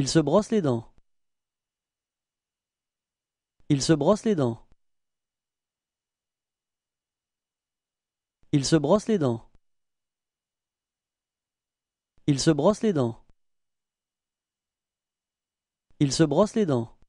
Il se brosse les dents. Il se brosse les dents. Il se brosse les dents. Il se brosse les dents. Il se brosse les dents.